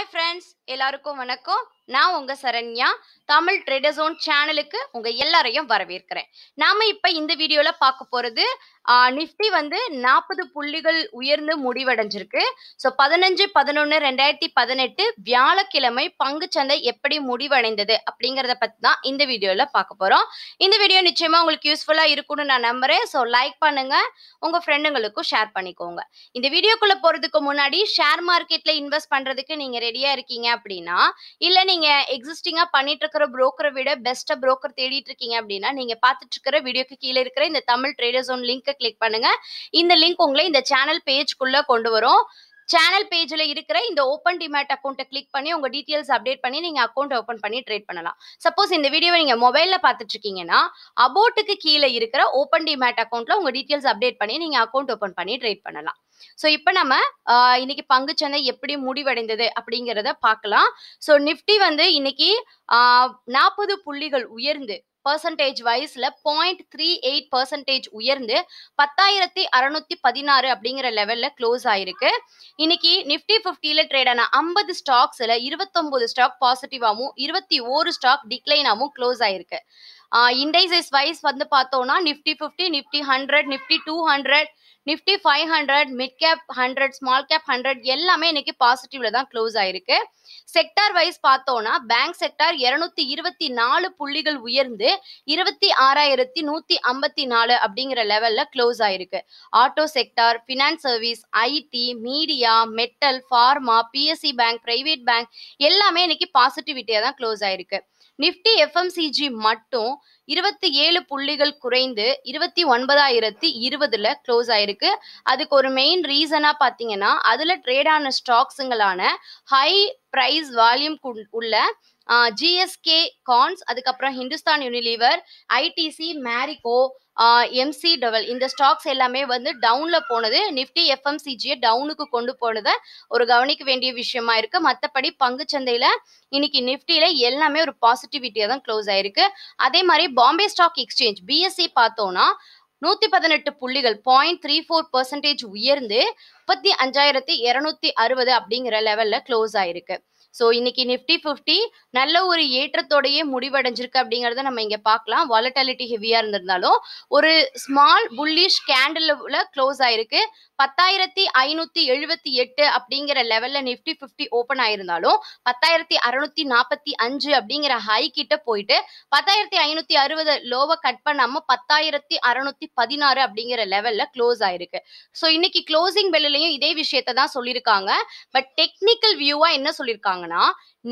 hi friends எல்லாருக்கும் வணக்கம் நான் உங்க சரண்யா தமிழ் ட்ரேடர் சேனலுக்கு உங்க எல்லாரையும் வரவேற்கிறேன் நாம இப்ப இந்த வீடியோல பார்க்க போறது நிஃப்டி வந்து நாற்பது புள்ளிகள் உயர்ந்து முடிவடைஞ்சிருக்கு ஸோ பதினஞ்சு பதினொன்று ரெண்டாயிரத்தி பதினெட்டு வியாழக்கிழமை பங்கு சந்தை எப்படி முடிவடைந்தது அப்படிங்கிறத பத்தி தான் இந்த வீடியோல பார்க்க போறோம் இந்த வீடியோ நிச்சயமா உங்களுக்கு யூஸ்ஃபுல்லா இருக்கும்னு நான் நம்புறேன் ஸோ லைக் பண்ணுங்க உங்க ஃப்ரெண்டுங்களுக்கும் ஷேர் பண்ணிக்கோங்க இந்த வீடியோக்குள்ள போறதுக்கு முன்னாடி ஷேர் மார்க்கெட்ல இன்வெஸ்ட் பண்றதுக்கு நீங்க ரெடியா இருக்கீங்க அப்படின்னா இல்லை நீங்கள் நீங்க எக்ஸிஸ்டிங்கா பண்ணிட்டு இருக்கிற புரோக்கரை விட பெஸ்டா புரோக்கர் தேடிட்டு இருக்கீங்க அப்படின்னா நீங்க பாத்துட்டு இருக்கிற வீடியோக்கு கீழே இருக்கிற இந்த தமிழ் ட்ரேடர்ஸ் ஒன் லிங்கை கிளிக் பண்ணுங்க இந்த லிங்க் உங்களை இந்த சேனல் பேஜ்க்குள்ள கொண்டு வரும் சேனல் பேஜில் இருக்கிற இந்த ஓப்பன் டிமேட் அக்கௌண்ட்டை கிளிக் பண்ணி உங்கள் டீட்டெயில்ஸ் அப்டேட் பண்ணி நீங்கள் அக்கௌண்ட் ஓப்பன் பண்ணி ட்ரேட் பண்ணலாம் சப்போஸ் இந்த வீடியோவை நீங்கள் மொபைலில் பாத்துட்டு இருக்கீங்கன்னா அபோட்டுக்கு கீழே இருக்கிற ஓப்பன் டிமேட் அக்கௌண்ட்டில் உங்கள் டீட்டெயில்ஸ் அப்டேட் பண்ணி நீங்கள் அக்கௌண்ட் ஓப்பன் பண்ணி ட்ரேட் பண்ணலாம் ஸோ இப்போ நம்ம இன்னைக்கு சந்தை எப்படி முடிவடைந்தது அப்படிங்கிறத பார்க்கலாம் ஸோ நிஃப்டி வந்து இன்னைக்கு நாற்பது புள்ளிகள் உயர்ந்து பர்சன்டேஜ் வைஸ்ல பாயிண்ட் த்ரீ எயிட் பர்சன்டேஜ் உயர்ந்து பத்தாயிரத்தி அறுநூத்தி பதினாறு அப்படிங்கிற லெவல்ல க்ளோஸ் ஆயிருக்கு இன்னைக்கு நிஃப்டி ஃபிஃப்டியில ட்ரேட் ஆன ஐம்பது ஸ்டாக்ஸ்ல இருபத்தொன்பது ஸ்டாக் பாசிட்டிவாகவும் இருபத்தி ஓரு ஸ்டாக் டிக்ளைனாகவும் க்ளோஸ் ஆயிருக்கு இண்டைசஸ் வைஸ் வந்து பார்த்தோம்னா Nifty fifty Nifty hundred Nifty two hundred Nifty five hundred mid cap hundred small cap hundred எல்லாமே இன்னைக்கு பாசிட்டிவ்ல தான் க்ளோஸ் ஆயிருக்கு செக்டார் வைஸ் பார்த்தோம்னா பேங்க் செக்டார் இருநூத்தி இருபத்தி நாலு புள்ளிகள் உயர்ந்து இருபத்தி ஆறாயிரத்தி நூத்தி ஐம்பத்தி நாலு அப்படிங்கிற லெவல்ல க்ளோஸ் ஆயிருக்கு auto sector finance service IT media metal pharma PSE bank private bank எல்லாமே இன்னைக்கு பாசிட்டிவிட்டியா தான் க்ளோஸ் ஆயிருக்கு நிஃப்டி எஃப்எம்சிஜி மட்டும் இருபத்தி ஏழு புள்ளிகள் குறைந்து இருபத்தி ஒன்பதாயிரத்தி இருபதுல க்ளோஸ் ஆயிருக்கு அதுக்கு ஒரு மெயின் ரீசனாக பார்த்தீங்கன்னா அதில் ட்ரேட் ஆன ஸ்டாக்ஸுங்களான ஹை ப்ரைஸ் வால்யூம் உள்ள ஜிஎஸ்கே கான்ஸ் அதுக்கப்புறம் ஹிந்துஸ்தான் யூனிலீவர் ஐடிசி மேரிகோ எம்சி டபுள் இந்த ஸ்டாக்ஸ் எல்லாமே வந்து டவுன்ல போனது நிஃப்டி எஃப்எம்சிஜியை டவுனுக்கு கொண்டு போனதை ஒரு கவனிக்க வேண்டிய விஷயமா இருக்கு மற்றபடி பங்கு சந்தையில இன்னைக்கு நிப்டியில எல்லாமே ஒரு பாசிட்டிவிட்டியா தான் க்ளோஸ் ஆயிருக்கு அதே மாதிரி பாம்பே ஸ்டாக் எக்ஸ்சேஞ்ச் பிஎஸ்சி பார்த்தோம்னா நூத்தி பதினெட்டு புள்ளிகள் பாயிண்ட் த்ரீ ஃபோர் பர்சன்டேஜ் உயர்ந்து முப்பத்தி அஞ்சாயிரத்தி இருநூத்தி அறுபது அப்படிங்கிற லெவல்ல க்ளோஸ் ஆயிருக்கு ஸோ இன்னைக்கு நிஃப்டி ஃபிஃப்டி நல்ல ஒரு ஏற்றத்தோடையே முடிவடைஞ்சிருக்கு அப்படிங்கிறத நம்ம இங்கே பார்க்கலாம் வாலட்டாலிட்டி ஹெவியாக இருந்திருந்தாலும் ஒரு ஸ்மால் புல்லிஷ் கேண்டில் க்ளோஸ் ஆயிருக்கு பத்தாயிரத்தி ஐநூத்தி எழுபத்தி எட்டு அப்படிங்கிற லெவல்ல நிப்டி பிப்டி ஓபன் ஆயிருந்தாலும் பத்தாயிரத்தி அறுநூத்தி நாற்பத்தி அஞ்சு அப்படிங்கிற ஹை கிட்ட போயிட்டு பத்தாயிரத்தி ஐநூத்தி அறுபது லோவை கட் பண்ணாம பத்தாயிரத்தி அறுநூத்தி பதினாறு அப்படிங்கிற லெவல்ல க்ளோஸ் ஆயிருக்கு ஸோ இன்னைக்கு க்ளோசிங் பெல்லையும் இதே விஷயத்தை தான் சொல்லியிருக்காங்க பட் டெக்னிக்கல் வியூவா என்ன சொல்லியிருக்காங்க பண்ணாங்கன்னா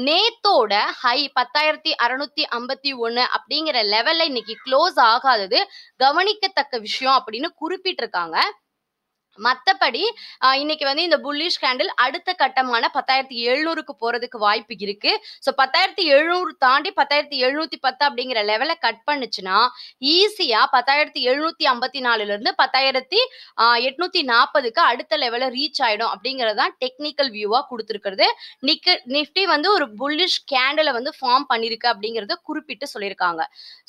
நேத்தோட ஹை பத்தாயிரத்தி அறுநூத்தி ஐம்பத்தி ஒன்னு அப்படிங்கிற லெவல்ல இன்னைக்கு க்ளோஸ் ஆகாதது கவனிக்கத்தக்க விஷயம் அப்படின்னு குறிப்பிட்டிருக்காங்க மற்றபடி இன்னைக்கு வந்து இந்த புல்லிஷ் கேண்டில் அடுத்த கட்டமான பத்தாயிரத்தி எழுநூறுக்கு போறதுக்கு வாய்ப்பு இருக்கு ஸோ பத்தாயிரத்தி எழுநூறு தாண்டி பத்தாயிரத்தி எழுநூத்தி பத்து அப்படிங்கிற லெவலை கட் பண்ணுச்சுன்னா ஈஸியா பத்தாயிரத்தி எழுநூத்தி ஐம்பத்தி நாலுல இருந்து பத்தாயிரத்தி எட்நூத்தி நாற்பதுக்கு அடுத்த லெவலை ரீச் ஆயிடும் அப்படிங்கறதான் டெக்னிக்கல் வியூவா கொடுத்துருக்கிறது நிக்க நிஃப்டி வந்து ஒரு புல்லிஷ் கேண்டலை வந்து ஃபார்ம் பண்ணிருக்கு அப்படிங்கறத குறிப்பிட்டு சொல்லியிருக்காங்க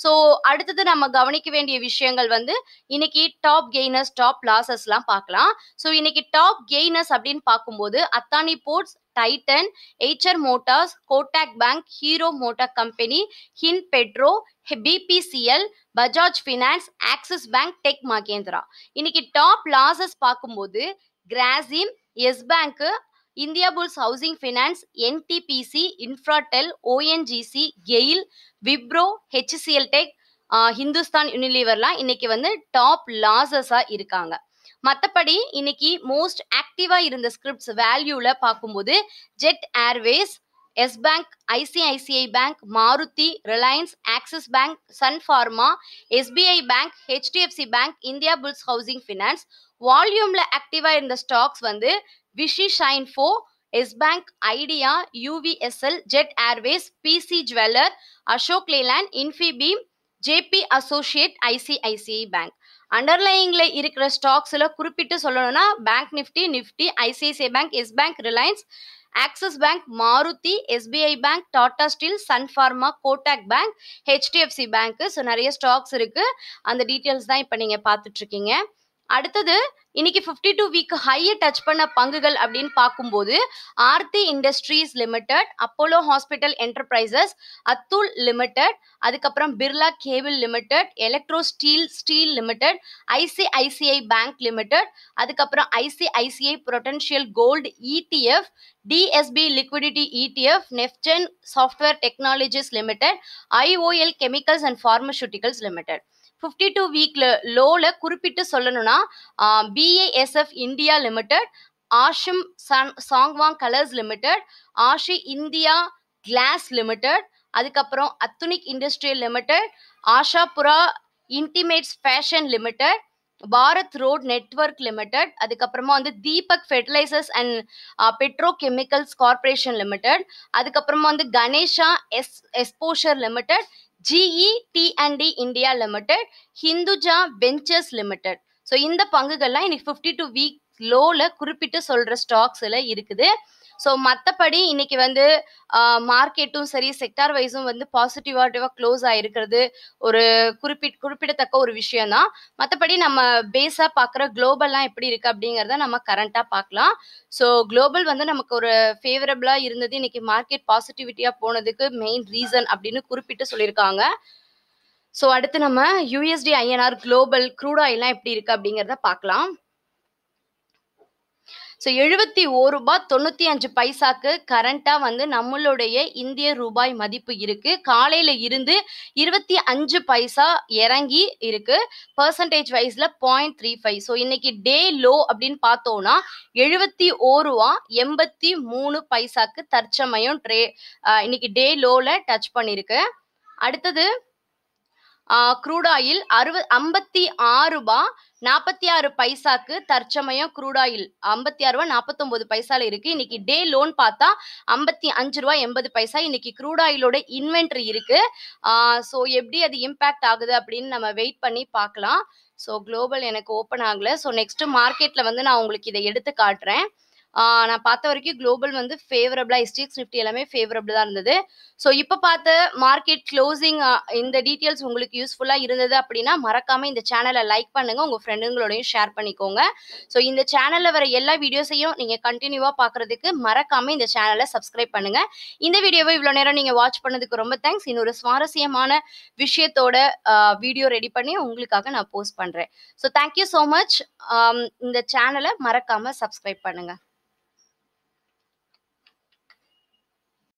ஸோ அடுத்தது நம்ம கவனிக்க வேண்டிய விஷயங்கள் வந்து இன்னைக்கு டாப் கெய்னர்ஸ் டாப் லாசஸ் பார்க்கலாம் போகிறான் ஸோ இன்னைக்கு டாப் கெய்னர்ஸ் அப்படின்னு பார்க்கும்போது Adani ports Titan Eicher motors Kotak bank hero motor company Hin petro BPCL Bajaj finance Axis bank tech Mahindra இன்னைக்கு டாப் லாசஸ் பார்க்கும்போது Grasim Yes bank India bulls housing finance NTPC Infratel ONGC GAIL Wipro HCL tech Hindustan யூனிலீவர்லாம் இன்னைக்கு வந்து top லாசஸாக இருக்காங்க மற்றபடி இன்னைக்கு மோஸ்ட் ஆக்டிவாக இருந்த ஸ்கிரிப்ட்ஸ் வேல்யூவில் பார்க்கும்போது Jet Airways Yes bank ICICI bank Maruti Reliance Axis bank Sun pharma SBI bank HDFC bank India bulls housing finance வால்யூமில் ஆக்டிவாக இருந்த ஸ்டாக்ஸ் வந்து விஷி ஷைன் ஃபோ Yes bank Idea UVSL Jet Airways PC jeweller Ashok Leyland Infibeam JP associate ICICI bank அண்டர்லைங்கில் இருக்கிற ஸ்டாக்ஸில் குறிப்பிட்டு சொல்லணும்னா bank Nifty Nifty ICICI bank Yes bank Reliance Axis bank Maruti SBI bank Tata steel Sun pharma Kotak bank HDFC bank so நிறைய stocks இருக்குது அந்த details தான் இப்போ நீங்கள் பார்த்துட்ருக்கீங்க அடுத்தது இன்னைக்கு ஃபிஃப்டி டூ வீக் ஹையை டச் பண்ண பங்குகள் அப்படின்னு பார்க்கும்போது Aarti industries limited Apollo hospital enterprises Atul limited அதுக்கப்புறம் Birla cable limited electro steel steel limited ICICI bank limited அதுக்கப்புறம் ICICI prudential gold ETF DSP liquidity ETF நெஃப்டென் software technologies limited IOL chemicals and pharmaceuticals limited fifty two வீக்ல லோவில் குறிப்பிட்டு சொல்லணும்னா BASF India limited ஆஷிம் சாங்வாங் colours limited Asahi India glass limited அதுக்கப்புறம் Adhunik industrial limited Ashapura intimates fashion limited Bharat road network limited அதுக்கப்புறமா வந்து Deepak fertilisers and petro chemicals corporation limited அதுக்கப்புறமா வந்து கணேஷா எஸ் எஸ்போஷர் limited GE T and D India limited Hinduja ventures limited so இந்த பங்குகள்லாம் இன்னைக்கு ஃபிஃப்டி டூ வீக் லோவில் குறிப்பிட்டு சொல்கிற ஸ்டாக்ஸில் இருக்குது ஸோ மற்றபடி இன்னைக்கு வந்து மார்க்கெட்டும் சரி செக்டார் வைஸும் வந்து பாசிட்டிவாட்டிவாக க்ளோஸ் ஆகிருக்கிறது ஒரு குறிப்பிட் குறிப்பிடத்தக்க ஒரு விஷயம்தான் மற்றபடி நம்ம பேஸாக பார்க்குற குளோபல்லாம் எப்படி இருக்குது அப்படிங்கிறத நம்ம கரண்ட்டாக பார்க்கலாம் ஸோ குளோபல் வந்து நமக்கு ஒரு ஃபேவரபிளாக இருந்தது இன்னைக்கு மார்க்கெட் பாசிட்டிவிட்டியாக போனதுக்கு மெயின் ரீசன் அப்படின்னு குறிப்பிட்டு சொல்லியிருக்காங்க ஸோ அடுத்து நம்ம யூஎஸ்டி ஐஎன்ஆர் குளோபல் க்ரூட் ஆயிலாம் எப்படி இருக்குது அப்படிங்கிறத பார்க்கலாம் ஸோ எழுபத்தி ஓரு ரூபாய் தொண்ணூற்றி அஞ்சு பைசாக்கு கரண்ட்டாக வந்து நம்மளுடைய இந்திய ரூபாய் மதிப்பு இருக்குது காலையில் இருந்து இருபத்தி அஞ்சு பைசா இறங்கி இருக்குது பர்சன்டேஜ் வைஸில் பாயிண்ட் த்ரீ ஃபைவ் ஸோ இன்னைக்கு டே லோ அப்படின்னு பார்த்தோம்னா எழுபத்தி ஓருவா எண்பத்தி மூணு பைசாக்கு தற்சமயம் ட்ரே இன்னைக்கு டே லோவில் டச் பண்ணியிருக்கு அடுத்தது குரூடாயில் அறுபது ஐம்பத்தி ஆறு ரூபாய் நாற்பத்தி ஆறு பைசாக்கு தற்சமயம் குரூடாயில் ஐம்பத்தி ஆறு ரூபா நாற்பத்தொம்பது பைசால இருக்கு இன்னைக்கு டே லோன் பார்த்தா ஐம்பத்தி அஞ்சு ரூபா எண்பது பைசா இன்னைக்கு குரூடாயிலோட இன்வென்ட்ரி இருக்கு ஸோ எப்படி அது இம்பேக்ட் ஆகுது அப்படின்னு நம்ம வெயிட் பண்ணி பார்க்கலாம் ஸோ குளோபல் எனக்கு ஓப்பன் ஆகலை ஸோ நெக்ஸ்ட் மார்க்கெட்டில் வந்து நான் உங்களுக்கு இதை எடுத்து காட்டுறேன் நான் பார்த்த வரைக்கும் குளோபல் வந்து ஃபேவரபிளாக எஸ்டிஎக்ஸ் நிஃப்டி எல்லாமே ஃபேவரபிள் தான் இருந்தது ஸோ இப்போ பார்த்த மார்க்கெட் க்ளோசிங் இந்த டீட்டெயில்ஸ் உங்களுக்கு யூஸ்ஃபுல்லாக இருந்தது அப்படின்னா மறக்காமல் இந்த சேனலை லைக் பண்ணுங்கள் உங்கள் ஃப்ரெண்டுங்களோடையும் ஷேர் பண்ணிக்கோங்க ஸோ இந்த சேனலில் வர எல்லா வீடியோஸையும் நீங்கள் கண்டினியூவாக பார்க்குறதுக்கு மறக்காமல் இந்த சேனலை சப்ஸ்கிரைப் பண்ணுங்கள் இந்த வீடியோவை இவ்வளோ நேரம் நீங்கள் வாட்ச் பண்ணதுக்கு ரொம்ப தேங்க்ஸ் இன்னொரு சுவாரஸ்யமான விஷயத்தோட வீடியோ ரெடி பண்ணி உங்களுக்காக நான் போஸ்ட் பண்ணுறேன் ஸோ தேங்க்யூ ஸோ மச் இந்த சேனலை மறக்காமல் சப்ஸ்கிரைப் பண்ணுங்கள்